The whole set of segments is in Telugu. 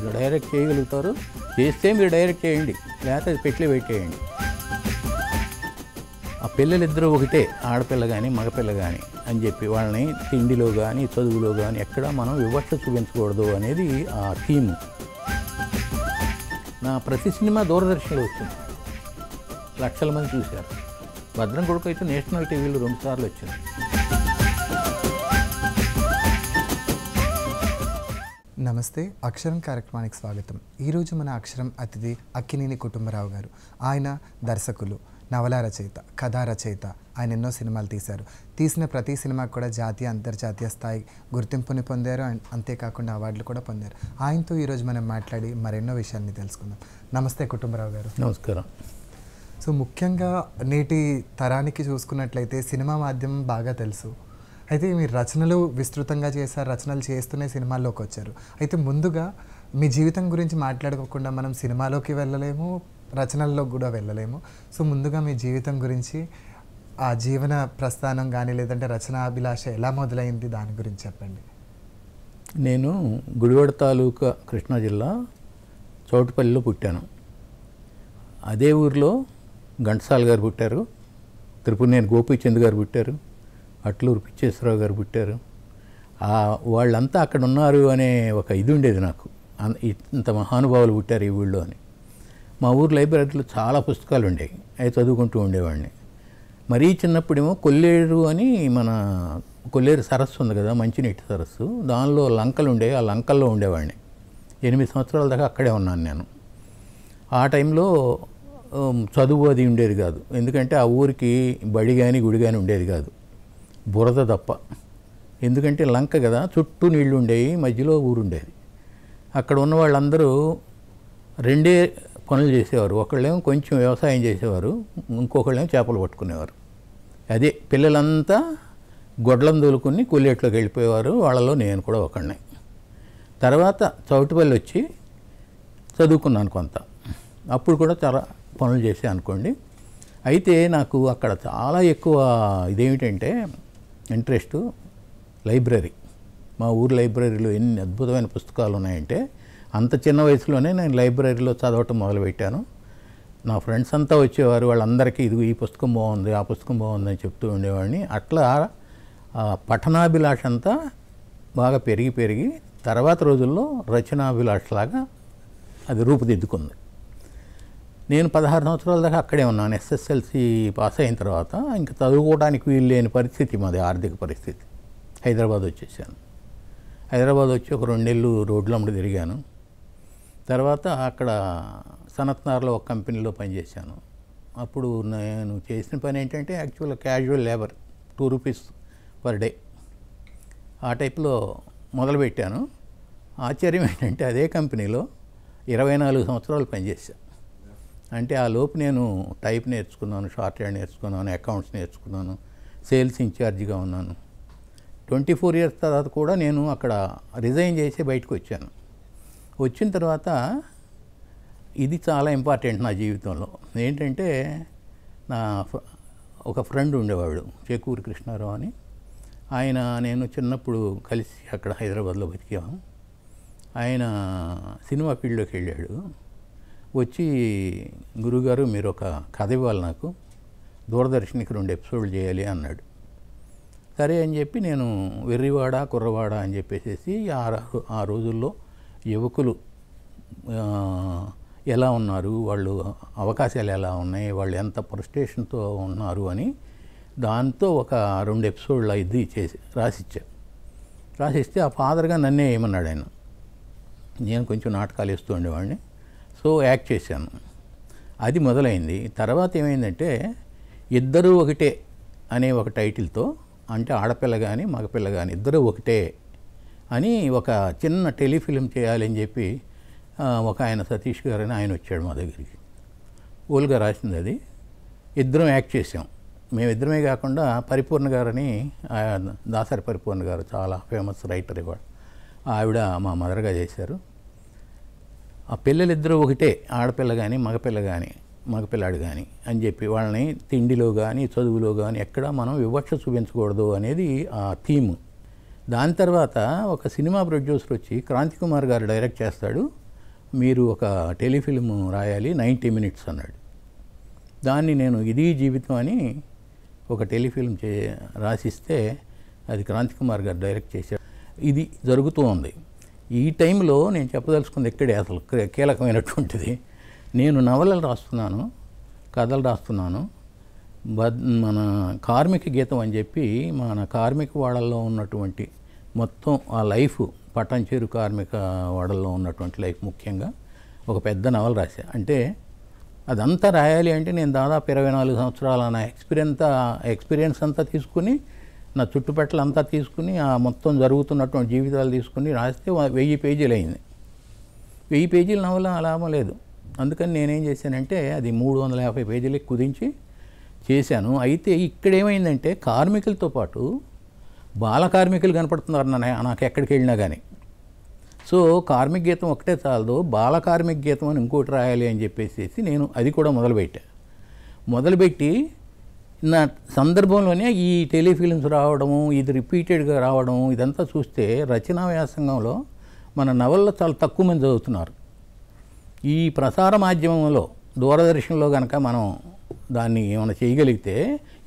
మీరు డైరెక్ట్ చేయగలుగుతారు చేస్తే మీరు డైరెక్ట్ చేయండి లేకపోతే పెట్లు పెట్టేయండి ఆ పిల్లలిద్దరూ ఒకటే ఆడపిల్ల కానీ మగపిల్ల కానీ అని చెప్పి వాళ్ళని తిండిలో కానీ చదువులో కానీ ఎక్కడ మనం వివక్ష చూపించకూడదు అనేది ఆ థీమ్ నా ప్రతి సినిమా దూరదర్శన్లో వచ్చింది లక్షల మంది చూశారు భద్రం కొడుకు అయితే నేషనల్ టీవీలో రెండుసార్లు వచ్చింది నమస్తే అక్షరం కార్యక్రమానికి స్వాగతం ఈరోజు మన అక్షరం అతిథి అక్కినేని కుటుంబరావు గారు ఆయన దర్శకులు నవల రచయిత కథా రచయిత ఆయన ఎన్నో సినిమాలు తీశారు తీసిన ప్రతి సినిమాకి కూడా జాతీయ అంతర్జాతీయ స్థాయి గుర్తింపుని పొందారు అండ్ అంతేకాకుండా అవార్డులు కూడా పొందారు ఆయనతో ఈరోజు మనం మాట్లాడి మరెన్నో విషయాన్ని తెలుసుకుందాం నమస్తే కుటుంబరావు గారు నమస్కారం సో ముఖ్యంగా నేటి తరానికి చూసుకున్నట్లయితే సినిమా మాధ్యమం బాగా తెలుసు అయితే మీరు రచనలు విస్తృతంగా చేశారు రచనలు చేస్తూనే సినిమాల్లోకి వచ్చారు అయితే ముందుగా మీ జీవితం గురించి మాట్లాడుకోకుండా మనం సినిమాలోకి వెళ్ళలేము రచనల్లోకి కూడా వెళ్ళలేము సో ముందుగా మీ జీవితం గురించి ఆ జీవన ప్రస్థానం కానీ లేదంటే రచనాభిలాష ఎలా మొదలైంది దాని గురించి చెప్పండి నేను గుడివాడ తాలూకా కృష్ణా జిల్లా చౌటుపల్లిలో పుట్టాను అదే ఊరిలో ఘంటసాల గారు పుట్టారు తిరుపతి నేను గోపీచంద్ గారు పుట్టారు అట్లూరు పిచ్చేశ్వరరావు గారు పుట్టారు వాళ్ళంతా అక్కడ ఉన్నారు అనే ఒక ఇది ఉండేది నాకు ఇంత మహానుభావులు పుట్టారు ఈ ఊళ్ళో అని మా ఊరు లైబ్రరీలో చాలా పుస్తకాలు ఉండేవి అవి చదువుకుంటూ ఉండేవాడిని మరీ చిన్నప్పుడేమో కొల్లేరు అని మన కొల్లేరు సరస్సు ఉంది కదా మంచినీటి సరస్సు దానిలో లంకలు ఉండేవి ఆ లంకల్లో ఉండేవాడిని ఎనిమిది సంవత్సరాల దాకా అక్కడే ఉన్నాను నేను ఆ టైంలో చదువు అది ఉండేది కాదు ఎందుకంటే ఆ ఊరికి బడి కానీ గుడి కానీ ఉండేది కాదు బురద తప్ప ఎందుకంటే లంక కదా చుట్టూ నీళ్లు ఉండేవి మధ్యలో ఊరుండేది అక్కడ ఉన్న వాళ్ళందరూ రెండే పనులు చేసేవారు ఒకళ్ళేమో కొంచెం వ్యవసాయం చేసేవారు ఇంకొకళ్ళేమో చేపలు పట్టుకునేవారు అదే పిల్లలంతా గొడ్లం దూలుకుని కూలేట్లోకి వెళ్ళిపోయేవారు వాళ్ళలో నేను కూడా ఒకడిని తర్వాత చౌటుపల్లి వచ్చి చదువుకున్నాను కొంత అప్పుడు కూడా చాలా పనులు చేసే అనుకోండి అయితే నాకు అక్కడ చాలా ఎక్కువ ఇదేమిటంటే ఇంట్రెస్ట్ లైబ్రరీ మా ఊరు లైబ్రరీలో ఎన్ని అద్భుతమైన పుస్తకాలు ఉన్నాయంటే అంత చిన్న వయసులోనే నేను లైబ్రరీలో చదవటం మొదలుపెట్టాను నా ఫ్రెండ్స్ అంతా వచ్చేవారు వాళ్ళందరికీ ఇది ఈ పుస్తకం బాగుంది ఆ పుస్తకం బాగుంది అని చెప్తూ ఉండేవాడిని అట్లా పఠనాభిలాష అంతా బాగా పెరిగి పెరిగి తర్వాత రోజుల్లో రచనాభిలాషలాగా అది రూపుదిద్దుకుంది నేను పదహారు సంవత్సరాల దాకా అక్కడే ఉన్నాను ఎస్ఎస్ఎల్సి పాస్ అయిన తర్వాత ఇంకా చదువుకోవడానికి వీలు లేని పరిస్థితి మాది ఆర్థిక పరిస్థితి హైదరాబాద్ వచ్చేసాను హైదరాబాద్ వచ్చి ఒక రెండేళ్ళు రోడ్లమ్మడి తిరిగాను తర్వాత అక్కడ సనత్నార్లో ఒక కంపెనీలో పనిచేశాను అప్పుడు నేను చేసిన పని ఏంటంటే actual casual labour two rupees per day ఆ టైప్లో మొదలుపెట్టాను ఆశ్చర్యం ఏంటంటే అదే కంపెనీలో ఇరవై నాలుగు సంవత్సరాలు పనిచేశాను అంటే ఆ లోపు నేను టైప్ నేర్చుకున్నాను షార్ట్ హ్యాండ్ నేర్చుకున్నాను అకౌంట్స్ నేర్చుకున్నాను సేల్స్ ఇన్ఛార్జిగా ఉన్నాను ట్వంటీ ఫోర్ ఇయర్స్ తర్వాత కూడా నేను అక్కడ రిజైన్ చేసి బయటకు వచ్చాను వచ్చిన తర్వాత ఇది చాలా ఇంపార్టెంట్ నా జీవితంలో ఏంటంటే నా ఒక ఫ్రెండ్ ఉండేవాడు చేకూరి కృష్ణారావు అని ఆయన నేను చిన్నప్పుడు కలిసి అక్కడ హైదరాబాద్లో బతికాము ఆయన సినిమా ఫీల్డ్లోకి వెళ్ళాడు వచ్చి గురుగారు మీరు ఒక కథ ఇవ్వాలి నాకు దూరదర్శనికి రెండు ఎపిసోడ్లు చేయాలి అన్నాడు సరే అని చెప్పి నేను వెర్రివాడ కుర్రవాడ అని చెప్పేసి ఆ ఆ రోజుల్లో యువకులు ఎలా ఉన్నారు వాళ్ళు అవకాశాలు ఎలా ఉన్నాయి వాళ్ళు ఎంత ప్రొస్టేషన్తో ఉన్నారు అని దాంతో ఒక రెండు ఎపిసోడ్లు ఇది చేసి రాసిచ్చా రాసిస్తే ఆ ఫాదర్గా నన్నే ఏమన్నాడు ఆయన నేను కొంచెం నాటకాలు వేస్తూ ఉండేవాడిని సో యాక్ట్ చేశాను అది మొదలైంది తర్వాత ఏమైందంటే ఇద్దరూ ఒకటే అనే ఒక టైటిల్తో అంటే ఆడపిల్ల కానీ మగపిల్ల కానీ ఇద్దరూ ఒకటే అని ఒక చిన్న టెలిఫిలిం చేయాలని చెప్పి ఒక ఆయన సతీష్ గారు అని ఆయన వచ్చాడు మా దగ్గరికి ఓల్గా రాసింది అది ఇద్దరం యాక్ట్ చేసాం మేమిద్దరమే కాకుండా పరిపూర్ణ గారని దాసరి పరిపూర్ణ గారు చాలా ఫేమస్ రైటర్ ఇవాడు ఆవిడ మా మదర్గా చేశారు ఆ పిల్లలిద్దరూ ఒకటే ఆడపిల్ల కానీ మగపిల్ల కానీ మగపిల్లాడు కానీ అని చెప్పి వాళ్ళని తిండిలో కానీ చదువులో కానీ ఎక్కడ మనం వివక్ష చూపించకూడదు అనేది ఆ థీమ్ దాని తర్వాత ఒక సినిమా ప్రొడ్యూసర్ వచ్చి క్రాంతి కుమార్ గారు డైరెక్ట్ చేస్తాడు మీరు ఒక టెలిఫిల్మ్ రాయాలి నైంటీ మినిట్స్ అన్నాడు దాన్ని నేను ఇది జీవితం అని ఒక టెలిఫిల్మ్ చే రాసిస్తే అది క్రాంతి కుమార్ గారు డైరెక్ట్ చేశాడు ఇది జరుగుతూ ఉంది ఈ టైంలో నేను చెప్పదలుచుకుంది ఇక్కడే అసలు కీలకమైనటువంటిది నేను నవలలు రాస్తున్నాను కథలు రాస్తున్నాను బద్ మన కార్మిక గీతం అని చెప్పి మన కార్మిక వాడల్లో ఉన్నటువంటి మొత్తం ఆ లైఫ్ పటంచేరు కార్మిక వాడల్లో ఉన్నటువంటి లైఫ్ ముఖ్యంగా ఒక పెద్ద నవల రాశా అంటే అదంతా రాయాలి అంటే నేను దాదాపు ఇరవై నాలుగు సంవత్సరాల నా ఎక్స్పీరియన్స్ ఎక్స్పీరియన్స్ అంతా తీసుకుని నా చుట్టుపట్టలు అంతా తీసుకుని ఆ మొత్తం జరుగుతున్నటువంటి జీవితాలు తీసుకుని రాస్తే వెయ్యి పేజీలు అయింది వెయ్యి పేజీల నవల లాభం లేదు అందుకని నేనేం చేశానంటే అది మూడు వందల యాభై పేజీలకి కుదించి చేశాను అయితే ఇక్కడ ఏమైందంటే కార్మికులతో పాటు బాల కార్మికులు కనపడుతున్నారు నాకు ఎక్కడికి వెళ్ళినా కానీ సో కార్మిక గీతం ఒకటే చాలదు బాల కార్మిక గీతం అని ఇంకోటి రాయాలి అని చెప్పేసి నేను అది కూడా మొదలుపెట్టా మొదలుపెట్టి నా సందర్భంలోనే ఈ టెలిఫిలిమ్స్ రావడము ఇది రిపీటెడ్గా రావడము ఇదంతా చూస్తే రచనా వ్యాసంగంలో మన నవల్లో చాలా తక్కువ మంది చదువుతున్నారు ఈ ప్రసార మాధ్యమంలో దూరదర్శన్లో కనుక మనం దాన్ని ఏమైనా చేయగలిగితే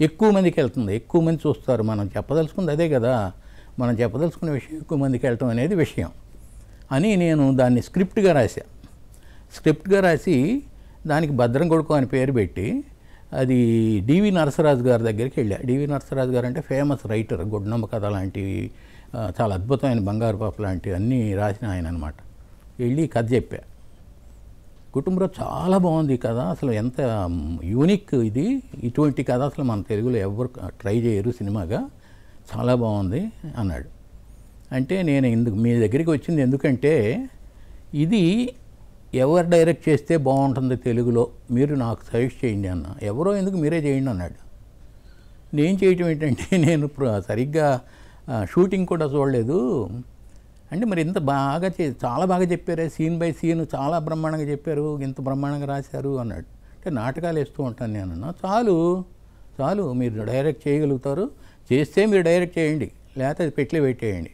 ఎక్కువ మందికి వెళ్తుంది ఎక్కువ మంది చూస్తారు మనం చెప్పదలుచుకుంది అదే కదా మనం చెప్పదలుచుకున్న విషయం ఎక్కువ మందికి వెళ్ళటం అనేది విషయం అని నేను దాన్ని స్క్రిప్ట్గా రాశా స్క్రిప్ట్గా రాసి దానికి భద్రం కొడుకు అని పేరు పెట్టి అది డివి నరసరాజు గారి దగ్గరికి వెళ్ళా డివి నరసరాజు గారు అంటే ఫేమస్ రైటర్ గుడ్నమ్మ కథ లాంటివి చాలా అద్భుతమైన బంగారు పాప లాంటివి అన్నీ రాసిన ఆయన అనమాట వెళ్ళి కథ చెప్పా కుటుంబం చాలా బాగుంది కథ అసలు ఎంత యూనిక్ ఇది ఇటువంటి కథ అసలు మన తెలుగులో ఎవరు ట్రై చేయరు సినిమాగా చాలా బాగుంది అన్నాడు అంటే నేను ఇందుకు మీ దగ్గరికి వచ్చింది ఎందుకంటే ఇది ఎవరు డైరెక్ట్ చేస్తే బాగుంటుంది తెలుగులో మీరు నాకు సజెస్ట్ చేయండి అన్న ఎవరో ఎందుకు మీరే చేయండి అన్నాడు నేను చేయటం ఏంటంటే నేను సరిగ్గా షూటింగ్ కూడా చూడలేదు అంటే మరి ఇంత బాగా చే చాలా బాగా చెప్పారే సీన్ బై సీన్ చాలా బ్రహ్మాండంగా చెప్పారు ఇంత బ్రహ్మాండంగా రాశారు అన్నాడు అంటే నాటకాలు వేస్తూ ఉంటాను నేను చాలు చాలు మీరు డైరెక్ట్ చేయగలుగుతారు చేస్తే మీరు డైరెక్ట్ చేయండి లేకపోతే పెట్లే పెట్టేయండి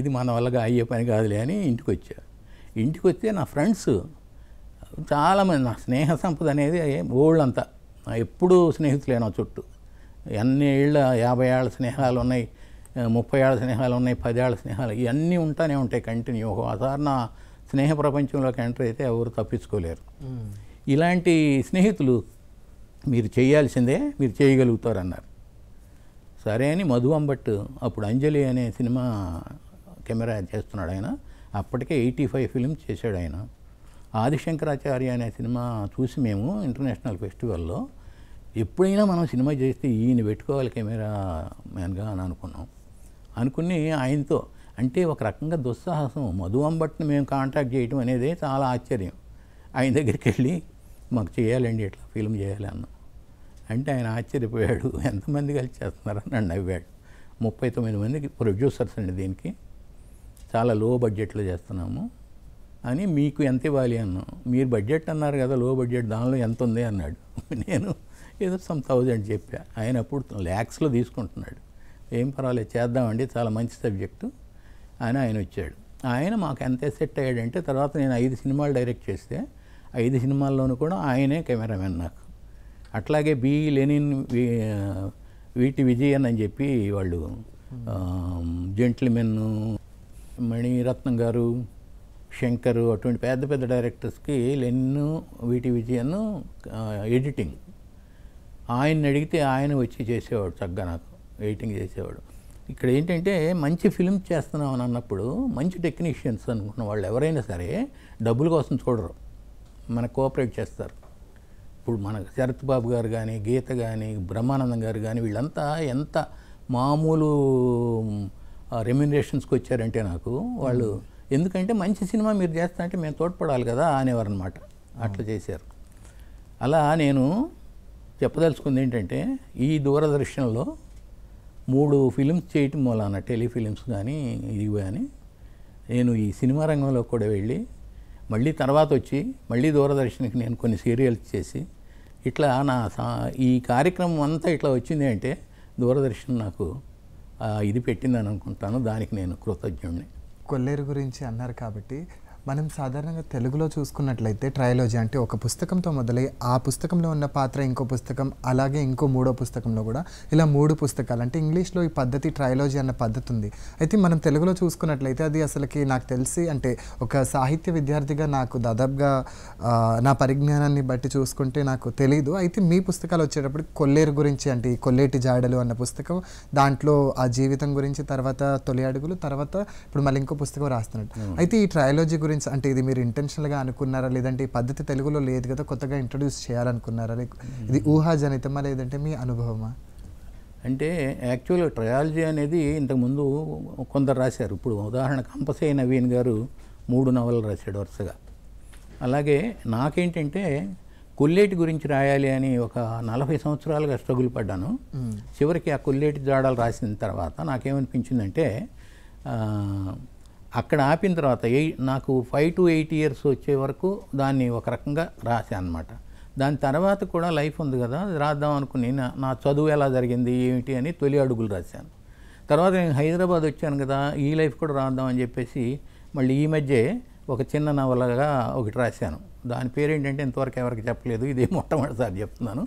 ఇది మన వల్లగా అయ్యే పని కాదులే అని ఇంటికి వచ్చా ఇంటికి వస్తే నా ఫ్రెండ్స్ చాలామంది నా స్నేహ సంపద అనేది ఓళ్ళంతా ఎప్పుడూ స్నేహితులే నా చుట్టూ ఎన్ని ఏళ్ళ యాభై ఏళ్ళ స్నేహాలు ఉన్నాయి ముప్పై ఏళ్ళ స్నేహాలు ఉన్నాయి పది ఏళ్ళ స్నేహాలు ఇవన్నీ ఉంటానే ఉంటాయి కంటిన్యూ సాధారణ స్నేహ ప్రపంచంలోకి ఎంటర్ అయితే ఎవరు తప్పించుకోలేరు ఇలాంటి స్నేహితులు మీరు చేయాల్సిందే మీరు చేయగలుగుతారన్నారు సరే అని మధు అంబట్ అప్పుడు అంజలి అనే సినిమా కెమెరా చేస్తున్నాడు ఆయన అప్పటికే ఎయిటీ ఫైవ్ ఫిలిం చేశాడు ఆయన ఆదిశంకరాచార్య అనే సినిమా చూసి మేము ఇంటర్నేషనల్ ఫెస్టివల్లో ఎప్పుడైనా మనం సినిమా చేస్తే ఈయన పెట్టుకోవాలి కెమెరా మ్యాన్గా అని అనుకున్నాం అనుకుని ఆయనతో అంటే ఒక రకంగా దుస్సాహసం మధు అంబట్ని మేము కాంటాక్ట్ చేయటం అనేది చాలా ఆశ్చర్యం ఆయన దగ్గరికి వెళ్ళి మాకు చేయాలండి ఇట్లా ఫిల్మ్ చేయాలి అన్నాం అంటే ఆయన ఆశ్చర్యపోయాడు ఎంతమంది కలిసి చేస్తున్నారని నన్ను నవ్వాడు ముప్పై తొమ్మిది మందికి ప్రొడ్యూసర్స్ అండి దీనికి చాలా లో బడ్జెట్లో చేస్తున్నాము అని మీకు ఎంత ఇవ్వాలి అన్నాం మీరు బడ్జెట్ అన్నారు కదా లో బడ్జెట్ దానిలో ఎంత ఉంది అన్నాడు నేను ఏదో సమ్ థౌజండ్ చెప్పా ఆయన అప్పుడు ల్యాక్స్లో తీసుకుంటున్నాడు ఏం పర్వాలేదు చేద్దామండి చాలా మంచి సబ్జెక్టు అని ఆయన వచ్చాడు ఆయన మాకు ఎంత సెట్ అయ్యాడంటే తర్వాత నేను ఐదు సినిమాలు డైరెక్ట్ చేస్తే ఐదు సినిమాల్లోనూ కూడా ఆయనే కెమెరామెన్ నాకు అట్లాగే బి లెనిన్ వీటి విజయన్ అని చెప్పి వాళ్ళు జెంట్లమెన్ను మణిరత్నం గారు శంకరు అటువంటి పెద్ద పెద్ద డైరెక్టర్స్కి లెన్ను వీటి విజయను ఎడిటింగ్ ఆయన్ని అడిగితే ఆయన వచ్చి చేసేవాడు చక్కగా నాకు ఎడిటింగ్ చేసేవాడు ఇక్కడ ఏంటంటే మంచి ఫిల్మ్ చేస్తున్నాం అని అన్నప్పుడు మంచి టెక్నీషియన్స్ అనుకున్న వాళ్ళు ఎవరైనా సరే డబ్బుల కోసం చూడరు మన కోఆపరేట్ చేస్తారు ఇప్పుడు మన శరత్ బాబు గారు కానీ గీత కానీ బ్రహ్మానందం గారు కానీ వీళ్ళంతా ఎంత మామూలు రెమ్యునరేషన్స్కి వచ్చారంటే నాకు వాళ్ళు ఎందుకంటే మంచి సినిమా మీరు చేస్తా అంటే మేము తోడ్పడాలి కదా అనేవారు అనమాట అట్లా చేశారు అలా నేను చెప్పదలుచుకుంది ఏంటంటే ఈ దూరదర్శన్లో మూడు ఫిలిమ్స్ చేయటం మూలాన టెలిఫిలిమ్స్ కానీ ఇవి కానీ నేను ఈ సినిమా రంగంలో కూడా వెళ్ళి మళ్ళీ తర్వాత వచ్చి మళ్ళీ దూరదర్శన్కి నేను కొన్ని సీరియల్స్ చేసి ఇట్లా నా ఈ కార్యక్రమం అంతా ఇట్లా వచ్చింది అంటే దూరదర్శన్ నాకు ఇది పెట్టిందని అనుకుంటాను దానికి నేను కృతజ్ఞుడిని కొల్లేరు గురించి అన్నారు కాబట్టి మనం సాధారణంగా తెలుగులో చూసుకున్నట్లయితే ట్రయాలజీ అంటే ఒక పుస్తకంతో మొదలై ఆ పుస్తకంలో ఉన్న పాత్ర ఇంకో పుస్తకం అలాగే ఇంకో మూడో పుస్తకంలో కూడా ఇలా మూడు పుస్తకాలు అంటే ఇంగ్లీష్లో ఈ పద్ధతి ట్రయాలజీ అన్న పద్ధతి ఉంది అయితే మనం తెలుగులో చూసుకున్నట్లయితే అది అసలుకి నాకు తెలిసి అంటే ఒక సాహిత్య విద్యార్థిగా నాకు దాదాపుగా నా పరిజ్ఞానాన్ని బట్టి చూసుకుంటే నాకు తెలీదు అయితే మీ పుస్తకాలు వచ్చేటప్పుడు కొల్లేరు గురించి అంటే ఈ కొల్లేటి జాడలు అన్న పుస్తకం దాంట్లో ఆ జీవితం గురించి తర్వాత తొలి అడుగులు తర్వాత ఇప్పుడు మళ్ళీ ఇంకో పుస్తకం రాస్తున్నట్టు అయితే ఈ ట్రయాలజీ గురించి గురించి అంటే ఇది మీరు ఇంటెన్షనల్గా అనుకున్నారా లేదంటే ఈ పద్ధతి తెలుగులో లేదు కదా కొత్తగా ఇంట్రడ్యూస్ చేయాలనుకున్నారా ఇది hmm. ఊహాజనితమా లేదంటే మీ అనుభవమా అంటే యాక్చువల్గా ట్రయాలజీ అనేది ఇంతకుముందు కొందరు రాశారు ఇప్పుడు ఉదాహరణ కంపసే నవీన్ గారు మూడు నవలలు రాశాడు వరుసగా అలాగే నాకేంటంటే కొల్లేటి గురించి రాయాలి అని ఒక నలభై సంవత్సరాలుగా స్ట్రగుల్ పడ్డాను hmm. చివరికి ఆ కొల్లేటి జాడలు రాసిన తర్వాత నాకేమనిపించిందంటే అక్కడ ఆపిన తర్వాత ఎయి నాకు ఫైవ్ టు ఎయిట్ ఇయర్స్ వచ్చే వరకు దాన్ని ఒక రకంగా రాశాను అనమాట దాని తర్వాత కూడా లైఫ్ ఉంది కదా రాద్దాం అనుకుని నా చదువు ఎలా జరిగింది ఏమిటి అని తొలి అడుగులు రాశాను తర్వాత నేను హైదరాబాద్ వచ్చాను కదా ఈ లైఫ్ కూడా రాద్దాం అని చెప్పేసి మళ్ళీ ఈ మధ్య ఒక చిన్న నవలగా ఒకటి రాశాను దాని పేరేంటంటే ఇంతవరకు ఎవరికి చెప్పలేదు ఇదే మొట్టమొదటిసారి చెప్తున్నాను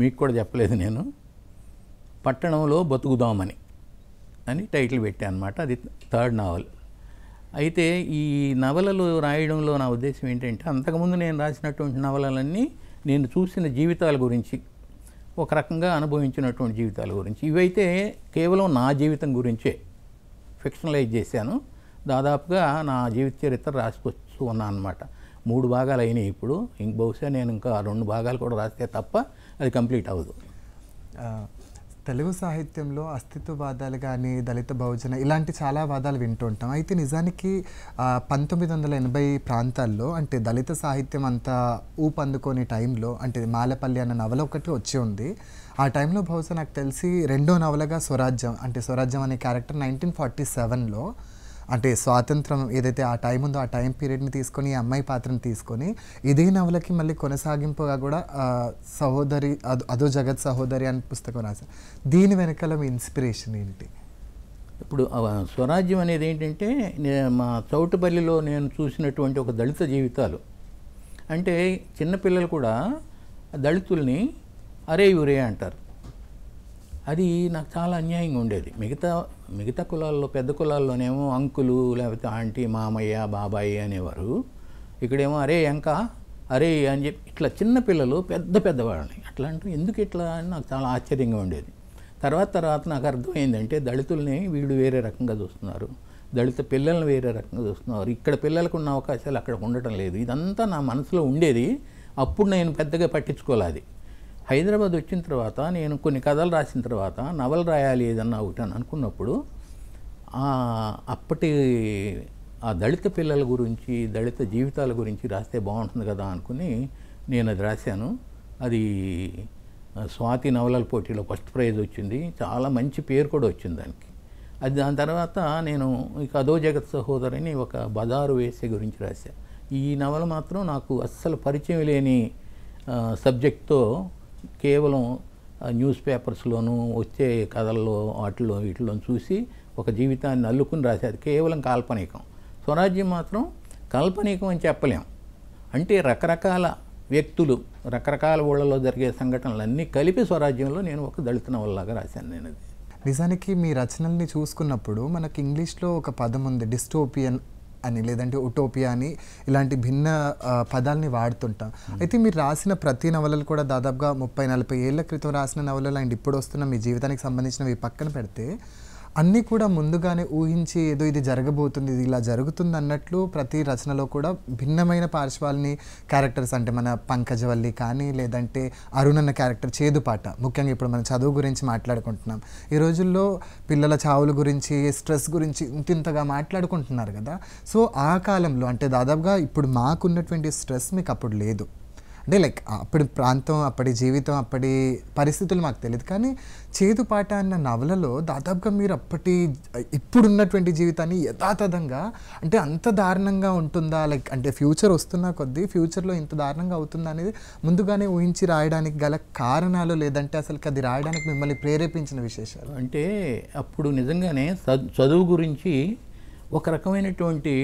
మీకు కూడా చెప్పలేదు నేను పట్టణంలో బతుకుదామని అని టైటిల్ పెట్టాను అనమాట అది థర్డ్ నావల్ అయితే ఈ నవలలు రాయడంలో నా ఉద్దేశం ఏంటంటే అంతకుముందు నేను రాసినటువంటి నవలలన్నీ నేను చూసిన జీవితాల గురించి ఒక రకంగా అనుభవించినటువంటి జీవితాల గురించి ఇవైతే కేవలం నా జీవితం గురించే ఫిక్షనలైజ్ చేశాను దాదాపుగా నా జీవిత చరిత్ర రాసుకొచ్చు ఉన్నా అనమాట మూడు భాగాలు అయినాయి ఇప్పుడు ఇంక బహుశా నేను ఇంకా రెండు భాగాలు కూడా రాస్తే తప్ప అది కంప్లీట్ అవ్వదు తెలుగు సాహిత్యంలో అస్తిత్వవాదాలు కానీ దళిత బహుజన ఇలాంటి చాలా వాదాలు వింటుంటాం అయితే నిజానికి పంతొమ్మిది వందల ఎనభై ప్రాంతాల్లో అంటే దళిత సాహిత్యం అంతా ఊపందుకొని టైంలో అంటే మాలపల్లి అన్న నవల ఒకటి వచ్చి ఉంది ఆ టైంలో బహుశా నాకు తెలిసి రెండో నవలగా స్వరాజ్యం అంటే స్వరాజ్యం అనే క్యారెక్టర్ నైన్టీన్ ఫార్టీ సెవెన్లో అంటే స్వాతంత్రం ఏదైతే ఆ టైం ఉందో ఆ టైం పీరియడ్ని తీసుకొని అమ్మాయి పాత్రను తీసుకొని ఇదే నవలకి మళ్ళీ కొనసాగింపుగా కూడా సహోదరి అదో జగత్ సహోదరి అని పుస్తకం రాశారు దీని వెనకాల మీ ఇన్స్పిరేషన్ ఏంటి ఇప్పుడు స్వరాజ్యం అనేది ఏంటంటే మా చౌటుపల్లిలో నేను చూసినటువంటి ఒక దళిత జీవితాలు అంటే చిన్నపిల్లలు కూడా దళితుల్ని అరే యురే అంటారు అది నాకు చాలా అన్యాయంగా ఉండేది మిగతా మిగతా కులాల్లో పెద్ద కులాల్లోనేమో అంకులు లేకపోతే ఆంటీ మామయ్య బాబాయి అనేవారు ఇక్కడేమో అరే ఎంక అరే అని చెప్పి ఇట్లా చిన్నపిల్లలు పెద్ద పెద్దవాళ్ళని అట్లా అంటూ ఎందుకు ఇట్లా అని నాకు చాలా ఆశ్చర్యంగా ఉండేది తర్వాత తర్వాత నాకు అర్థమైందంటే దళితుల్ని వీళ్ళు వేరే రకంగా చూస్తున్నారు దళిత పిల్లల్ని వేరే రకంగా చూస్తున్నారు ఇక్కడ పిల్లలకు ఉన్న అవకాశాలు అక్కడ ఉండటం లేదు ఇదంతా నా మనసులో ఉండేది అప్పుడు నేను పెద్దగా పట్టించుకోలేదు హైదరాబాద్ వచ్చిన తర్వాత నేను కొన్ని కథలు రాసిన తర్వాత నవలు రాయాలి ఏదన్నా ఒకటి అని అనుకున్నప్పుడు అప్పటి ఆ దళిత పిల్లల గురించి దళిత జీవితాల గురించి రాస్తే బాగుంటుంది కదా అనుకుని నేను అది రాశాను అది స్వాతి నవలల పోటీలో ఫస్ట్ ప్రైజ్ వచ్చింది చాలా మంచి పేరు కూడా వచ్చింది దానికి అది దాని తర్వాత నేను ఇక అదో జగత్ సహోదరిని ఒక బజారు వేసే గురించి రాశాను ఈ నవల మాత్రం నాకు అస్సలు పరిచయం లేని సబ్జెక్ట్తో కేవలం న్యూస్ పేపర్స్లోనూ వచ్చే కథల్లో వాటిలో వీటిలో చూసి ఒక జీవితాన్ని అల్లుకుని రాసేది కేవలం కాల్పనికం స్వరాజ్యం మాత్రం కాల్పనికం అని చెప్పలేం అంటే రకరకాల వ్యక్తులు రకరకాల ఊళ్ళలో జరిగే సంఘటనలన్నీ కలిపి స్వరాజ్యంలో నేను ఒక దళిత నవల్లాగా రాశాను నేను అది నిజానికి మీ రచనల్ని చూసుకున్నప్పుడు మనకి ఇంగ్లీష్లో ఒక పదం ఉంది డిస్టోపియన్ అని లేదంటే ఉటోపియా అని ఇలాంటి భిన్న పదాలని వాడుతుంటాం hmm. అయితే మీరు రాసిన ప్రతి నవలలు కూడా దాదాపుగా ముప్పై నలభై ఏళ్ల క్రితం రాసిన నవలలు అండ్ ఇప్పుడు వస్తున్న మీ జీవితానికి సంబంధించినవి పక్కన పెడితే అన్నీ కూడా ముందుగానే ఊహించి ఏదో ఇది జరగబోతుంది ఇది ఇలా జరుగుతుంది అన్నట్లు ప్రతి రచనలో కూడా భిన్నమైన పార్శ్వాల్ని క్యారెక్టర్స్ అంటే మన పంకజవల్లి కానీ లేదంటే అరుణ్ అన్న క్యారెక్టర్ చేదుపాట ముఖ్యంగా ఇప్పుడు మనం చదువు గురించి మాట్లాడుకుంటున్నాం ఈ రోజుల్లో పిల్లల చావుల గురించి స్ట్రెస్ గురించి ఇంతింతగా మాట్లాడుకుంటున్నారు కదా సో ఆ కాలంలో అంటే దాదాపుగా ఇప్పుడు మాకున్నటువంటి స్ట్రెస్ మీకు అప్పుడు లేదు అంటే లైక్ అప్పటి ప్రాంతం అప్పటి జీవితం అప్పటి పరిస్థితులు మాకు తెలియదు కానీ చేతుపాట అన్న నవలలో దాదాపుగా మీరు అప్పటి ఇప్పుడున్నటువంటి జీవితాన్ని యథాతథంగా అంటే అంత దారుణంగా ఉంటుందా లైక్ అంటే ఫ్యూచర్ వస్తున్నా కొద్దీ ఫ్యూచర్లో ఇంత దారుణంగా అవుతుందా అనేది ముందుగానే ఊహించి రాయడానికి గల కారణాలు లేదంటే అసలు అది రాయడానికి మిమ్మల్ని ప్రేరేపించిన విశేషాలు అంటే అప్పుడు నిజంగానే చదువు గురించి ఒక రకమైనటువంటి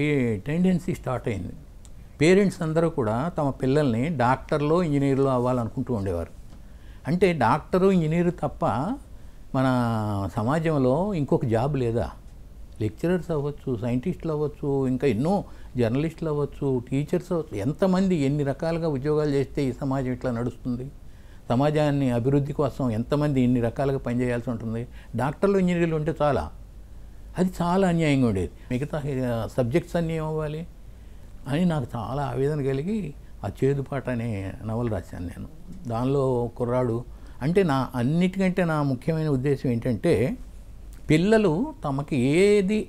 టెండెన్సీ స్టార్ట్ అయింది పేరెంట్స్ అందరూ కూడా తమ పిల్లల్ని డాక్టర్లో ఇంజనీర్లో అవ్వాలనుకుంటూ ఉండేవారు అంటే డాక్టరు ఇంజనీరు తప్ప మన సమాజంలో ఇంకొక జాబ్ లేదా లెక్చరర్స్ అవ్వచ్చు సైంటిస్టులు అవ్వచ్చు ఇంకా ఎన్నో జర్నలిస్టులు అవ్వచ్చు టీచర్స్ అవ్వచ్చు ఎంతమంది ఎన్ని రకాలుగా ఉద్యోగాలు చేస్తే ఈ సమాజం ఇట్లా నడుస్తుంది సమాజాన్ని అభివృద్ధి కోసం ఎంతమంది ఎన్ని రకాలుగా పనిచేయాల్సి ఉంటుంది డాక్టర్లు ఇంజనీర్లు ఉంటే చాలా అది చాలా అన్యాయంగా ఉండేది మిగతా సబ్జెక్ట్స్ అన్నీ ఏమవ్వాలి అని నాకు చాలా ఆవేదన కలిగి ఆ చేదుపాట అనే నవలు రాశాను నేను దానిలో కుర్రాడు అంటే నా అన్నిటికంటే నా ముఖ్యమైన ఉద్దేశం ఏంటంటే పిల్లలు తమకి ఏది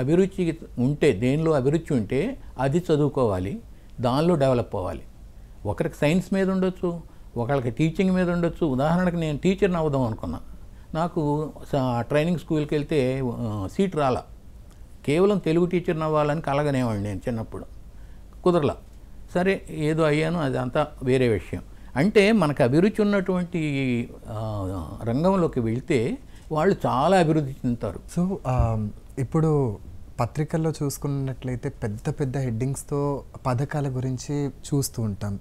అభిరుచి ఉంటే దేనిలో అభిరుచి ఉంటే అది చదువుకోవాలి దానిలో డెవలప్ అవ్వాలి ఒకరికి సైన్స్ మీద ఉండొచ్చు ఒకరికి టీచింగ్ మీద ఉండొచ్చు ఉదాహరణకు నేను టీచర్ని అవుదాం అనుకున్నా నాకు ట్రైనింగ్ స్కూల్కి వెళ్తే సీట్ రాల కేవలం తెలుగు టీచర్ని అవ్వాలని కలగనేవాడిని నేను చిన్నప్పుడు కుదరల సరే ఏదో అయ్యాను అదంతా వేరే విషయం అంటే మనకు అభిరుచి ఉన్నటువంటి రంగంలోకి వెళ్తే వాళ్ళు చాలా అభివృద్ధి చెందుతారు సో ఇప్పుడు పత్రికల్లో చూసుకున్నట్లయితే పెద్ద పెద్ద హెడ్డింగ్స్తో పథకాల గురించి చూస్తూ ఉంటాం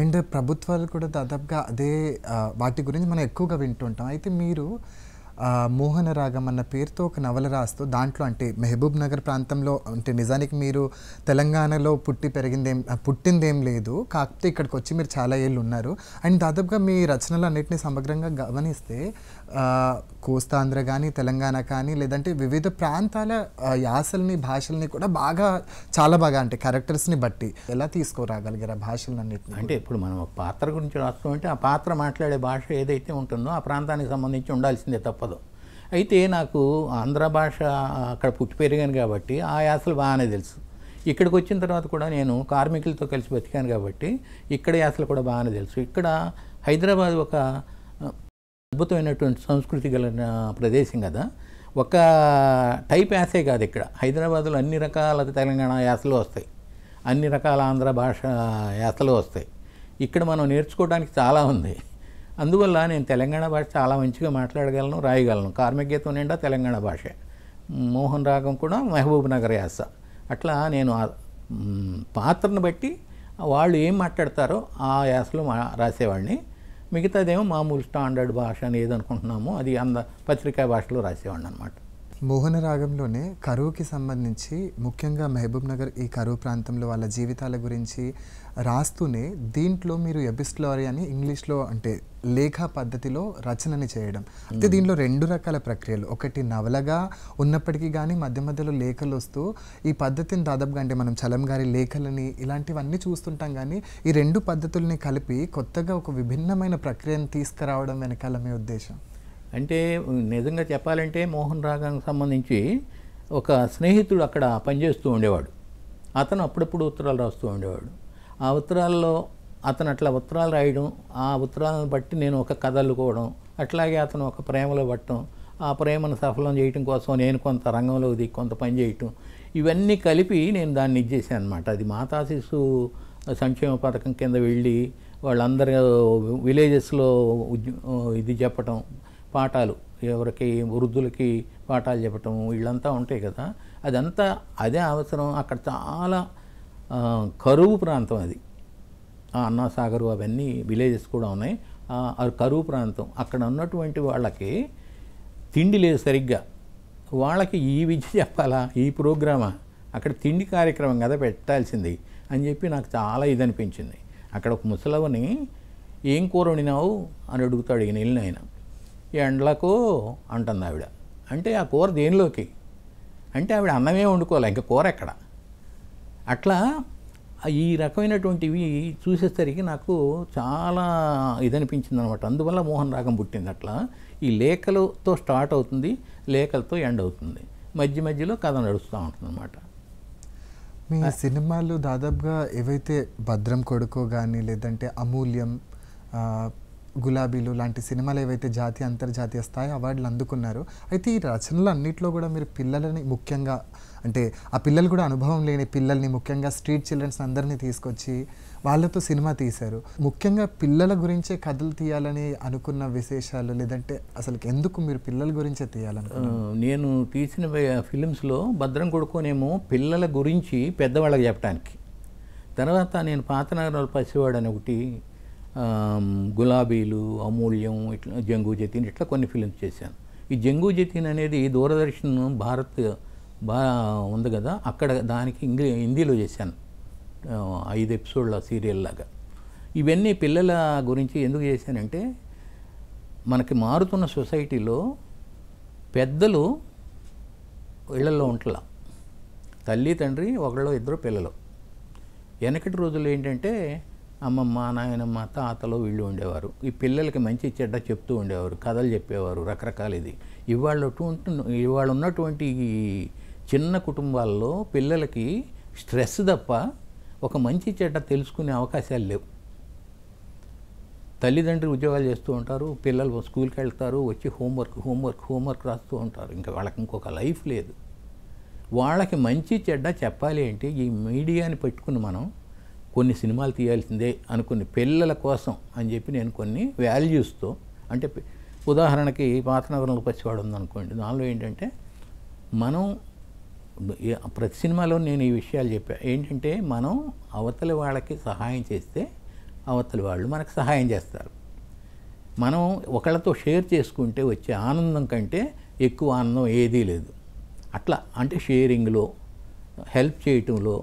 అండ్ ప్రభుత్వాలు కూడా దాదాపుగా అదే వాటి గురించి మనం ఎక్కువగా వింటూ ఉంటాం అయితే మీరు మోహన రాగం అన్న పేరుతో ఒక నవల రాస్తూ దాంట్లో అంటే మెహబూబ్ నగర్ ప్రాంతంలో అంటే నిజానికి మీరు తెలంగాణలో పుట్టి పెరిగిందేం పుట్టిందేం లేదు కాకపోతే ఇక్కడికి వచ్చి మీరు చాలా ఏళ్ళు ఉన్నారు అండ్ దాదాపుగా మీ రచనలు అన్నింటినీ సమగ్రంగా గమనిస్తే కోస్తాంధ్ర కానీ తెలంగాణ కానీ లేదంటే వివిధ ప్రాంతాల యాసల్ని భాషల్ని కూడా బాగా చాలా బాగా అంటే క్యారెక్టర్స్ని బట్టి ఎలా తీసుకురాగలిగారు ఆ అన్నింటినీ అంటే ఇప్పుడు మనం పాత్ర గురించి రాస్తామంటే ఆ పాత్ర మాట్లాడే భాష ఏదైతే ఉంటుందో ఆ ప్రాంతానికి సంబంధించి ఉండాల్సిందే తప్పదు అయితే నాకు ఆంధ్ర భాష అక్కడ పుట్టి పెరిగాను కాబట్టి ఆ యాసలు బాగానే తెలుసు ఇక్కడికి వచ్చిన తర్వాత కూడా నేను కార్మికులతో కలిసి బతికాను కాబట్టి ఇక్కడ యాసలు కూడా బాగానే తెలుసు ఇక్కడ హైదరాబాద్ ఒక అద్భుతమైనటువంటి సంస్కృతి గల ప్రదేశం కదా ఒక టైప్ యాసే కాదు ఇక్కడ హైదరాబాద్లో అన్ని రకాల తెలంగాణ యాసలు వస్తాయి అన్ని రకాల ఆంధ్ర భాష యాసలు వస్తాయి ఇక్కడ మనం నేర్చుకోవడానికి చాలా ఉంది అందువల్ల నేను తెలంగాణ భాష చాలా మంచిగా మాట్లాడగలను రాయగలను కార్మికగీతం నిండా తెలంగాణ భాష మోహన్ రాగం కూడా మహబూబ్ నగర్ యాస అట్లా నేను పాత్రను బట్టి వాళ్ళు ఏం మాట్లాడతారో ఆ యాసలో మా రాసేవాడిని మిగతాదేమో మామూలు స్టాండర్డ్ భాష అని ఏదనుకుంటున్నామో అది అంద పత్రికా భాషలో రాసేవాడిని అనమాట మోహన రాగంలోనే కరువుకి సంబంధించి ముఖ్యంగా మహబూబ్ నగర్ ఈ కరువు ప్రాంతంలో వాళ్ళ జీవితాల గురించి రాస్తూనే దీంట్లో మీరు ఎబిస్టలరీ అని ఇంగ్లీష్లో అంటే లేఖ పద్ధతిలో రచనని చేయడం అయితే దీనిలో రెండు రకాల ప్రక్రియలు ఒకటి నవలగా ఉన్నప్పటికీ కానీ మధ్య మధ్యలో లేఖలు వస్తూ ఈ పద్ధతిని దాదాపుగా అంటే మనం చలం గారి లేఖలని ఇలాంటివన్నీ చూస్తుంటాం కానీ ఈ రెండు పద్ధతుల్ని కలిపి కొత్తగా ఒక విభిన్నమైన ప్రక్రియను తీసుకురావడం వెనకాల మీ ఉద్దేశం అంటే నిజంగా చెప్పాలంటే మోహన్ రాగానికి సంబంధించి ఒక స్నేహితుడు అక్కడ పనిచేస్తూ ఉండేవాడు అతను అప్పుడప్పుడు ఉత్తరాలు రాస్తూ ఉండేవాడు ఆ ఉత్తరాల్లో అతను అట్లా ఉత్తరాలు రాయడం ఆ ఉత్తరాలను బట్టి నేను ఒక కథ అల్లుకోవడం అట్లాగే అతను ఒక ప్రేమలో పట్టడం ఆ ప్రేమను సఫలం చేయటం కోసం నేను కొంత రంగంలో దిగి కొంత పని చేయటం ఇవన్నీ కలిపి నేను దాన్ని ఇచ్చేసాను అనమాట అది మాతా శిశు సంక్షేమ పథకం కింద వెళ్ళి వాళ్ళందరూ విలేజెస్లో ఇది చెప్పటం పాఠాలు ఎవరికి వృద్ధులకి పాఠాలు చెప్పటం వీళ్ళంతా ఉంటాయి కదా అదంతా అదే అవసరం అక్కడ చాలా కరువు ప్రాంతం అది అన్నాసాగరు అవన్నీ విలేజెస్ కూడా ఉన్నాయి అది కరువు ప్రాంతం అక్కడ ఉన్నటువంటి వాళ్ళకి తిండి లేదు సరిగ్గా వాళ్ళకి ఈ విద్య చెప్పాలా ఈ ప్రోగ్రామా అక్కడ తిండి కార్యక్రమం కదా పెట్టాల్సింది అని చెప్పి నాకు చాలా ఇది అనిపించింది అక్కడ ఒక ముసలవని ఏం కూర వండినావు అని అడుగుతాడు ఈయన వెళ్ళిన ఆయన ఎండ్లకు అంటుంది ఆవిడ అంటే ఆ కూర దేనిలోకి అంటే ఆవిడ అన్నమే వండుకోవాలి ఇంకా కూర ఎక్కడ అట్లా ఈ రకమైనటువంటివి చూసేసరికి నాకు చాలా ఇదనిపించింది అనమాట అందువల్ల మోహన్ రాగం పుట్టింది అట్లా ఈ లేఖలతో స్టార్ట్ అవుతుంది లేఖలతో ఎండ్ అవుతుంది మధ్య మధ్యలో కథ నడుస్తూ ఉంటుంది అనమాట మీ సినిమాలు దాదాపుగా ఏవైతే భద్రం కొడుకో కానీ లేదంటే అమూల్యం గులాబీలు లాంటి సినిమాలు ఏవైతే జాతీయ అంతర్జాతీయ స్థాయి అవార్డులు అందుకున్నారు అయితే ఈ రచనలు అన్నింటిలో కూడా మీరు పిల్లలని ముఖ్యంగా అంటే ఆ పిల్లలు కూడా అనుభవం లేని పిల్లల్ని ముఖ్యంగా స్ట్రీట్ చిల్డ్రన్స్ అందరినీ తీసుకొచ్చి వాళ్ళతో సినిమా తీశారు ముఖ్యంగా పిల్లల గురించే కథలు తీయాలని అనుకున్న విశేషాలు లేదంటే అసలు ఎందుకు మీరు పిల్లల గురించే తీయాలని నేను తీసిన ఫిలిమ్స్లో భద్రం కొడుకునేమో పిల్లల గురించి పెద్దవాళ్ళకి చెప్పడానికి తర్వాత నేను పాతనగరంలో పసివాడు అని ఒకటి గులాబీలు అమూల్యం ఇట్లా జంగు జతీన్ ఇట్లా కొన్ని ఫిల్మ్స్ చేశాను ఈ జంగు జతీన్ అనేది దూరదర్శన్ భారత్ బా ఉంది కదా అక్కడ దానికి ఇంగ్లీ హిందీలో చేశాను ఐదు ఎపిసోడ్ల సీరియల్ లాగా ఇవన్నీ పిల్లల గురించి ఎందుకు చేశానంటే మనకి మారుతున్న సొసైటీలో పెద్దలు ఇళ్లలో ఉంటలా తల్లి తండ్రి ఒకళ్ళు ఇద్దరు పిల్లలు వెనకటి రోజుల్లో ఏంటంటే అమ్మమ్మ నాయనమ్మ తాతలు వీళ్ళు ఉండేవారు ఈ పిల్లలకి మంచి చెడ్డ చెప్తూ ఉండేవారు కథలు చెప్పేవారు రకరకాల ఇది ఇవాళ ఇవాళ ఉన్నటువంటి చిన్న కుటుంబాల్లో పిల్లలకి స్ట్రెస్ తప్ప ఒక మంచి చెడ్డ తెలుసుకునే అవకాశాలు లేవు తల్లిదండ్రులు ఉద్యోగాలు చేస్తూ ఉంటారు పిల్లలు స్కూల్కి వెళ్తారు వచ్చి హోంవర్క్ హోంవర్క్ హోంవర్క్ రాస్తూ ఉంటారు ఇంకా వాళ్ళకి ఇంకొక లైఫ్ లేదు వాళ్ళకి మంచి చెడ్డ చెప్పాలి అంటే ఈ మీడియాని పెట్టుకుని మనం కొన్ని సినిమాలు తీయాల్సిందే అనుకుని పిల్లల కోసం అని చెప్పి నేను కొన్ని వాల్యూస్తో అంటే ఉదాహరణకి పాతనగరంలో పచ్చివాడు ఉందనుకోండి దానిలో ఏంటంటే మనం ప్రతి సినిమాలో నేను ఈ విషయాలు చెప్పా ఏంటంటే మనం అవతలి వాళ్ళకి సహాయం చేస్తే అవతలి వాళ్ళు మనకు సహాయం చేస్తారు మనం ఒకళ్ళతో షేర్ చేసుకుంటే వచ్చే ఆనందం కంటే ఎక్కువ ఆనందం ఏదీ లేదు అట్లా అంటే షేరింగ్లో హెల్ప్ చేయటంలో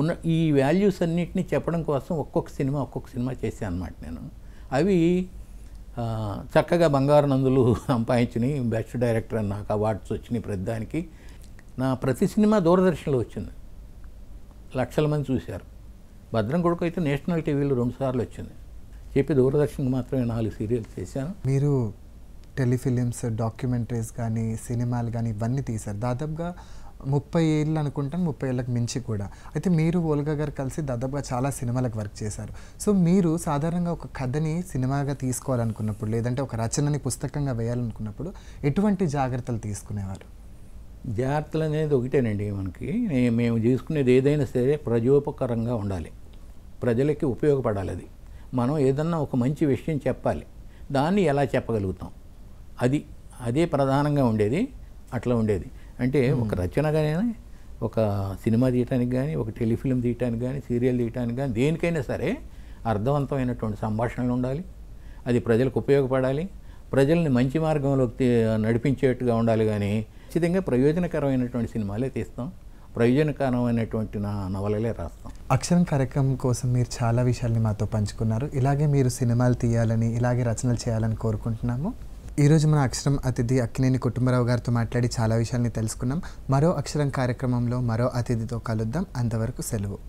ఉన్న ఈ వాల్యూస్ అన్నింటినీ చెప్పడం కోసం ఒక్కొక్క సినిమా ఒక్కొక్క సినిమా చేశాను అనమాట నేను అవి చక్కగా బంగారు నందులు సంపాదించినాయి బెస్ట్ డైరెక్టర్ అని నాకు అవార్డ్స్ వచ్చినాయి ప్రతిదానికి నా ప్రతి సినిమా దూరదర్శన్లో వచ్చింది లక్షల మంది చూశారు భద్రం కొడుకు అయితే నేషనల్ టీవీలో రెండుసార్లు వచ్చింది చెప్పి దూరదర్శన్కి మాత్రమే నాలుగు సీరియల్స్ చేశాను మీరు టెలిఫిలిమ్స్ డాక్యుమెంటరీస్ కానీ సినిమాలు కానీ ఇవన్నీ తీశారు దాదాపుగా ముప్పై ఏళ్ళు అనుకుంటాను ముప్పై ఏళ్ళకి మించి కూడా అయితే మీరు ఓల్గా గారు కలిసి దాదాపుగా చాలా సినిమాలకు వర్క్ చేశారు సో మీరు సాధారణంగా ఒక కథని సినిమాగా తీసుకోవాలనుకున్నప్పుడు లేదంటే ఒక రచనని పుస్తకంగా వేయాలనుకున్నప్పుడు ఎటువంటి జాగ్రత్తలు తీసుకునేవారు జాగ్రత్తలు అనేది ఒకటేనండి మనకి మేము తీసుకునేది ఏదైనా సరే ప్రజోపకరంగా ఉండాలి ప్రజలకి ఉపయోగపడాలి అది మనం ఏదన్నా ఒక మంచి విషయం చెప్పాలి దాన్ని ఎలా చెప్పగలుగుతాం అది అదే ప్రధానంగా ఉండేది అట్లా ఉండేది అంటే ఒక రచనగానే ఒక సినిమా తీయటానికి కానీ ఒక టెలిఫిల్మ్ తీయటానికి కానీ సీరియల్ తీయటానికి కానీ దేనికైనా సరే అర్థవంతమైనటువంటి సంభాషణలు ఉండాలి అది ప్రజలకు ఉపయోగపడాలి ప్రజల్ని మంచి మార్గంలో నడిపించేట్టుగా ఉండాలి కానీ ఖచ్చితంగా ప్రయోజనకరమైనటువంటి సినిమాలే తీస్తాం ప్రయోజనకరమైనటువంటి నా నవలలే రాస్తాం అక్షరం కార్యక్రమం కోసం మీరు చాలా విషయాల్ని మాతో పంచుకున్నారు ఇలాగే మీరు సినిమాలు తీయాలని ఇలాగే రచనలు చేయాలని కోరుకుంటున్నాము ఈరోజు మన అక్షరం అతిథి అక్కినేని కుటుంబరావు గారితో మాట్లాడి చాలా విషయాల్ని తెలుసుకున్నాం మరో అక్షరం కార్యక్రమంలో మరో అతిథితో కలుద్దాం అంతవరకు సెలవు